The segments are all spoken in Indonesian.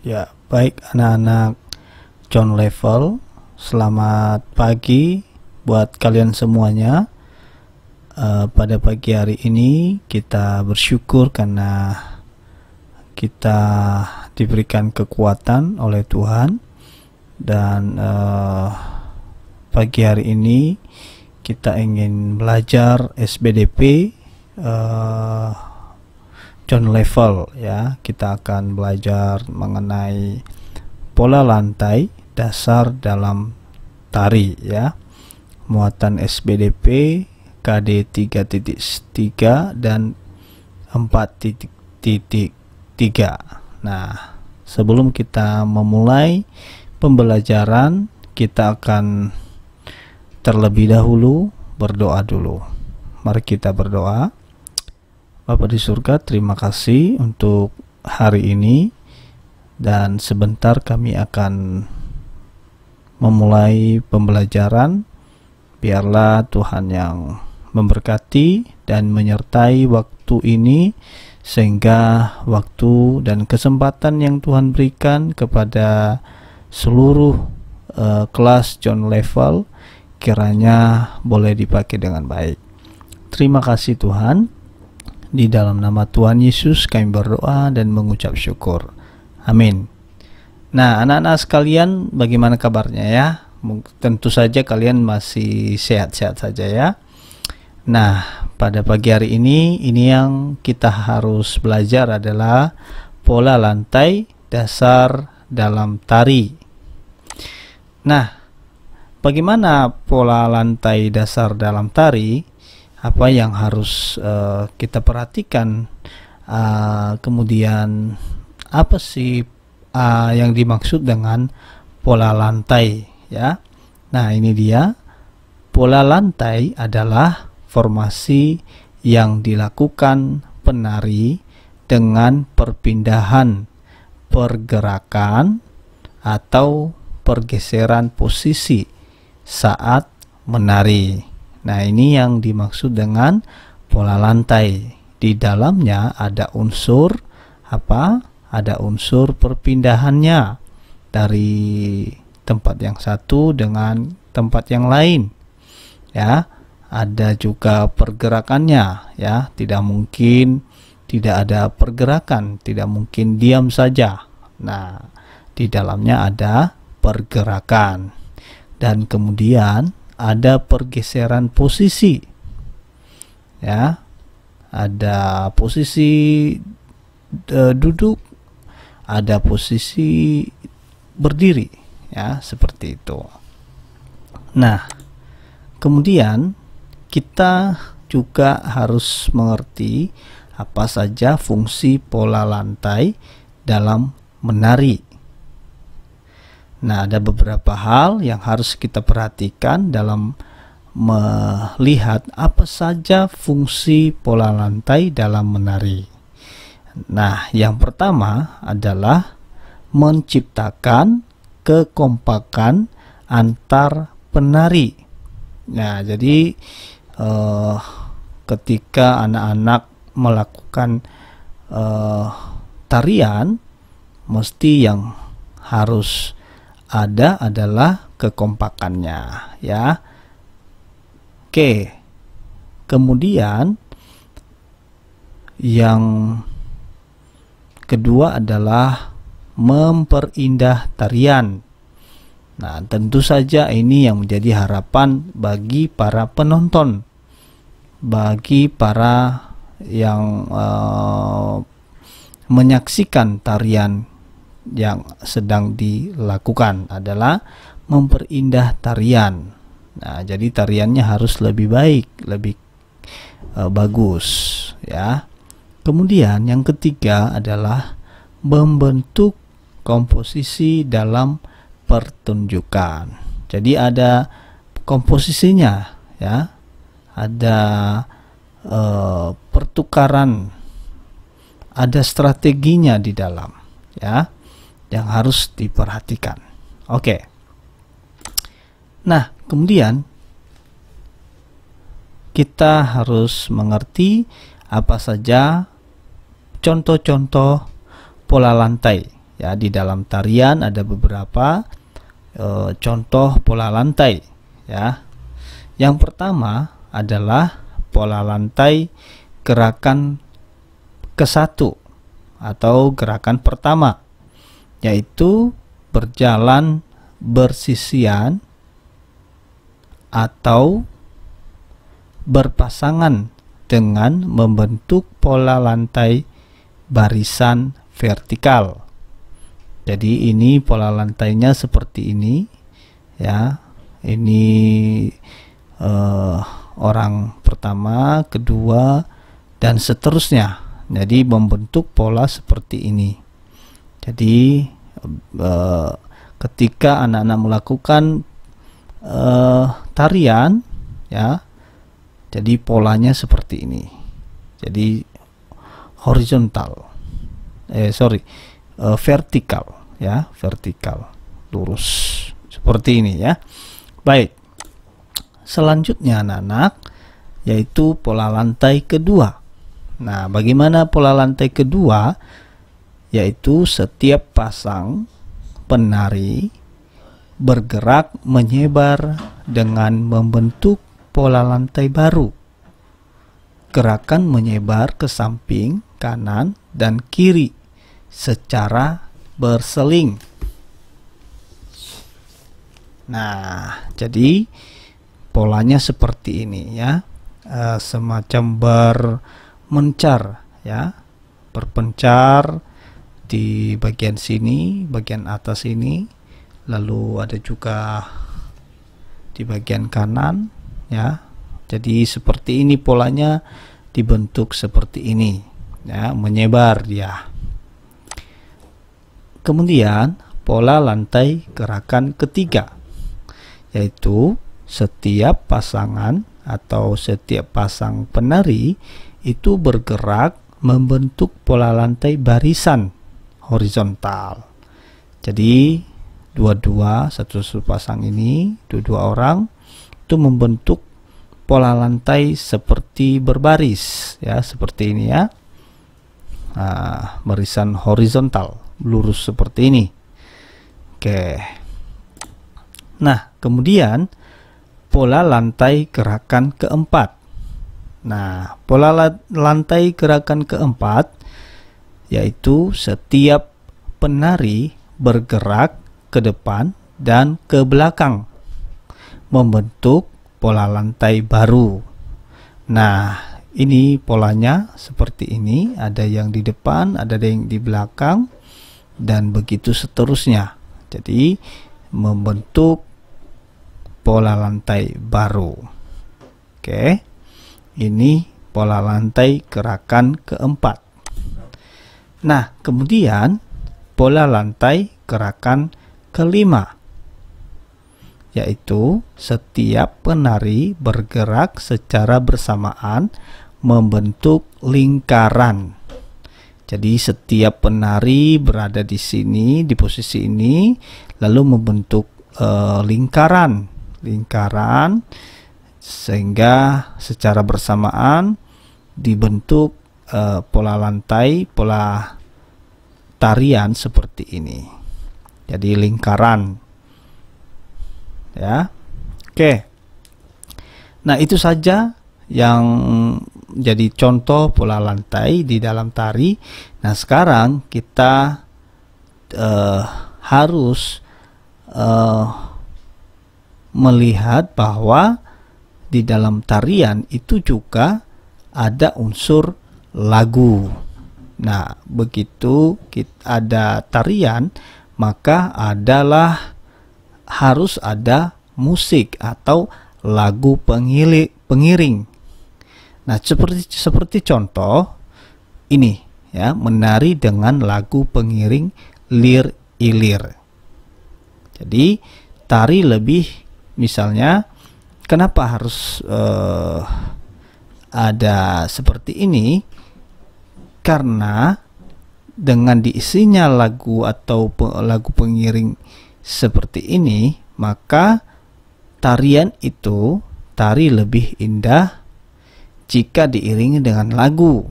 Ya, baik anak-anak John Level, selamat pagi buat kalian semuanya. Uh, pada pagi hari ini kita bersyukur karena kita diberikan kekuatan oleh Tuhan dan uh, pagi hari ini kita ingin belajar SBDP uh, eh, John Level ya. Kita akan belajar mengenai pola lantai dasar dalam tari ya. Muatan SBDP KD 3.3 dan 4.3. Nah, sebelum kita memulai pembelajaran, kita akan terlebih dahulu berdoa dulu. Mari kita berdoa. Bapak di surga terima kasih untuk hari ini dan sebentar kami akan memulai pembelajaran biarlah Tuhan yang memberkati dan menyertai waktu ini sehingga waktu dan kesempatan yang Tuhan berikan kepada seluruh uh, kelas John level kiranya boleh dipakai dengan baik. Terima kasih Tuhan. Di dalam nama Tuhan Yesus kami berdoa dan mengucap syukur. Amin. Nah, anak-anak sekalian, bagaimana kabarnya ya? Tentu saja kalian masih sehat-sehat saja ya. Nah, pada pagi hari ini ini yang kita harus belajar adalah pola lantai dasar dalam tari. Nah, bagaimana pola lantai dasar dalam tari? apa yang harus uh, kita perhatikan uh, kemudian apa sih uh, yang dimaksud dengan pola lantai ya nah ini dia pola lantai adalah formasi yang dilakukan penari dengan perpindahan pergerakan atau pergeseran posisi saat menari Nah, ini yang dimaksud dengan pola lantai. Di dalamnya ada unsur apa? Ada unsur perpindahannya dari tempat yang satu dengan tempat yang lain. Ya, ada juga pergerakannya ya, tidak mungkin tidak ada pergerakan, tidak mungkin diam saja. Nah, di dalamnya ada pergerakan. Dan kemudian ada pergeseran posisi ya ada posisi uh, duduk ada posisi berdiri ya seperti itu nah kemudian kita juga harus mengerti apa saja fungsi pola lantai dalam menari Nah, ada beberapa hal yang harus kita perhatikan dalam melihat apa saja fungsi pola lantai dalam menari. Nah, yang pertama adalah menciptakan kekompakan antar penari. Nah, jadi eh, ketika anak-anak melakukan eh, tarian, mesti yang harus ada adalah kekompakannya ya. Oke. Kemudian yang kedua adalah memperindah tarian. Nah, tentu saja ini yang menjadi harapan bagi para penonton, bagi para yang uh, menyaksikan tarian yang sedang dilakukan adalah memperindah tarian. Nah, jadi tariannya harus lebih baik, lebih e, bagus, ya. Kemudian yang ketiga adalah membentuk komposisi dalam pertunjukan. Jadi ada komposisinya, ya. Ada e, pertukaran, ada strateginya di dalam, ya yang harus diperhatikan. Oke. Nah, kemudian kita harus mengerti apa saja contoh-contoh pola lantai. Ya, di dalam tarian ada beberapa e, contoh pola lantai, ya. Yang pertama adalah pola lantai gerakan ke-1 atau gerakan pertama yaitu berjalan bersisian atau berpasangan dengan membentuk pola lantai barisan vertikal. Jadi ini pola lantainya seperti ini ya. Ini eh, orang pertama, kedua dan seterusnya. Jadi membentuk pola seperti ini. Jadi eh, ketika anak-anak melakukan eh, tarian ya. Jadi polanya seperti ini. Jadi horizontal. Eh sorry, eh, vertikal ya, vertikal lurus seperti ini ya. Baik. Selanjutnya anak-anak yaitu pola lantai kedua. Nah, bagaimana pola lantai kedua? yaitu setiap pasang penari bergerak menyebar dengan membentuk pola lantai baru. Gerakan menyebar ke samping, kanan, dan kiri secara berseling. Nah, jadi polanya seperti ini ya, e, semacam bermencar ya, berpencar di bagian sini bagian atas ini lalu ada juga di bagian kanan ya jadi seperti ini polanya dibentuk seperti ini ya menyebar ya kemudian pola lantai gerakan ketiga yaitu setiap pasangan atau setiap pasang penari itu bergerak membentuk pola lantai barisan horizontal. Jadi dua-dua satu pasang ini dua-dua orang itu membentuk pola lantai seperti berbaris ya seperti ini ya nah, barisan horizontal lurus seperti ini oke nah kemudian pola lantai gerakan keempat nah pola lantai gerakan keempat yaitu setiap penari bergerak ke depan dan ke belakang membentuk pola lantai baru. Nah, ini polanya seperti ini, ada yang di depan, ada yang di belakang dan begitu seterusnya. Jadi membentuk pola lantai baru. Oke. Ini pola lantai gerakan keempat. Nah, kemudian pola lantai gerakan kelima yaitu setiap penari bergerak secara bersamaan membentuk lingkaran. Jadi setiap penari berada di sini di posisi ini lalu membentuk e, lingkaran, lingkaran sehingga secara bersamaan dibentuk uh, pola lantai, pola tarian seperti ini. Jadi lingkaran. Ya. Oke. Nah, itu saja yang jadi contoh pola lantai di dalam tari. Nah, sekarang kita uh, harus uh, melihat bahwa di dalam tarian itu juga ada unsur lagu. Nah, begitu kita ada tarian, maka adalah harus ada musik atau lagu pengili, pengiring. Nah, seperti seperti contoh ini ya, menari dengan lagu pengiring lir ilir. Jadi, tari lebih misalnya kenapa harus uh, ada seperti ini? karena dengan diisinya lagu atau pe lagu pengiring seperti ini maka tarian itu tari lebih indah jika diiringi dengan lagu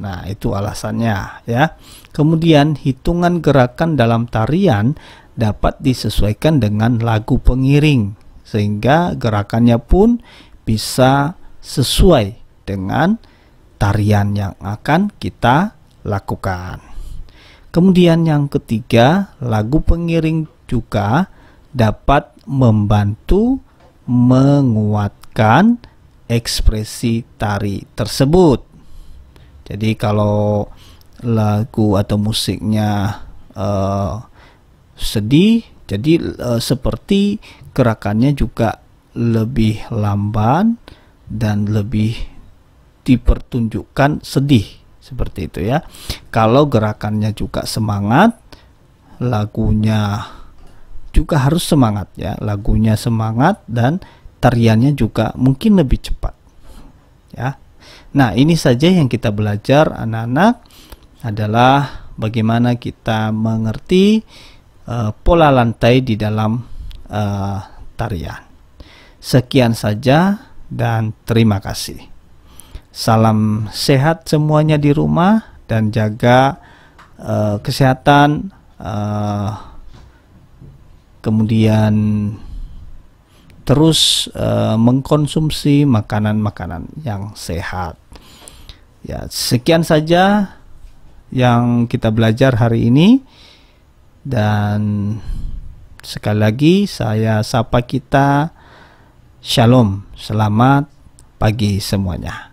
nah itu alasannya ya kemudian hitungan gerakan dalam tarian dapat disesuaikan dengan lagu pengiring sehingga gerakannya pun bisa sesuai dengan tarian yang akan kita lakukan. Kemudian yang ketiga, lagu pengiring juga dapat membantu menguatkan ekspresi tari tersebut. Jadi kalau lagu atau musiknya uh, sedih, jadi uh, seperti gerakannya juga lebih lamban dan lebih dipertunjukkan sedih seperti itu ya. Kalau gerakannya juga semangat, lagunya juga harus semangat ya. Lagunya semangat dan tariannya juga mungkin lebih cepat. Ya. Nah, ini saja yang kita belajar anak-anak adalah bagaimana kita mengerti uh, pola lantai di dalam uh, tarian. Sekian saja dan terima kasih. Salam sehat semuanya di rumah dan jaga uh, kesehatan. Uh, kemudian terus uh, mengkonsumsi makanan-makanan yang sehat. Ya, sekian saja yang kita belajar hari ini dan sekali lagi saya sapa kita Shalom, selamat pagi semuanya.